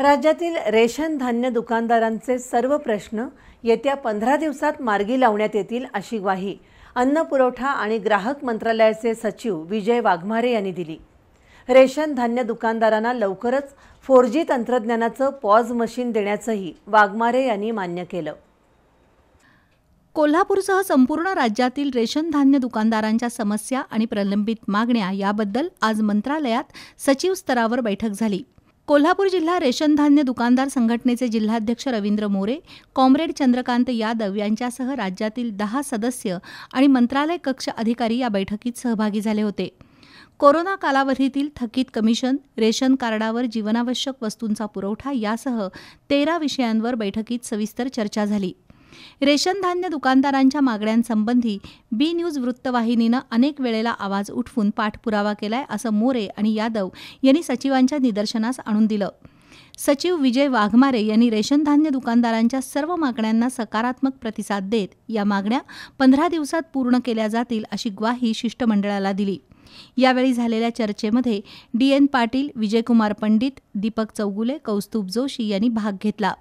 राज्यातील रेशन धान्य दुकानदारांचे सर्व प्रश्न येत्या पंधरा दिवसात मार्गी लावण्यात येतील अशी ग्वाही अन्न पुरवठा आणि ग्राहक मंत्रालयाचे सचिव विजय वाघमारे यांनी दिली रेशन धान्य दुकानदारांना लवकरच फोर जी तंत्रज्ञानाचं पॉज मशीन देण्याचंही वाघमारे यांनी मान्य केलं कोल्हापूरसह संपूर्ण राज्यातील रेशन धान्य दुकानदारांच्या समस्या आणि प्रलंबित मागण्या याबद्दल आज मंत्रालयात सचिव स्तरावर बैठक झाली कोल्हापूर जिल्हा रेशन धान्य दुकानदार संघटनेचे जिल्हाध्यक्ष रवींद्र मोरे कॉम्रेड चंद्रकांत यादव यांच्यासह राज्यातील दहा सदस्य आणि मंत्रालय कक्ष अधिकारी या बैठकीत सहभागी झाले होते कोरोना कालावधीतील थकीत कमिशन रेशन कार्डावर जीवनावश्यक वस्तूंचा पुरवठा यासह तेरा विषयांवर बैठकीत सविस्तर चर्चा झाली रेशन धान्य दुकानदारांच्या मागण्यांसंबंधी बी न्यूज वृत्तवाहिनीनं अनेक वेळेला आवाज उठवून पाठपुरावा केलाय असं मोरे आणि यादव यांनी सचिवांच्या निदर्शनास आणून दिलं सचिव विजय वाघमारे यांनी रेशन धान्य दुकानदारांच्या सर्व मागण्यांना सकारात्मक प्रतिसाद देत या मागण्या पंधरा दिवसात पूर्ण केल्या जातील अशी ग्वाही शिष्टमंडळाला दिली यावेळी झालेल्या चर्चेमध्ये डी एन पाटील विजयकुमार पंडित दीपक चौगुले कौस्तुभ जोशी यांनी भाग घेतला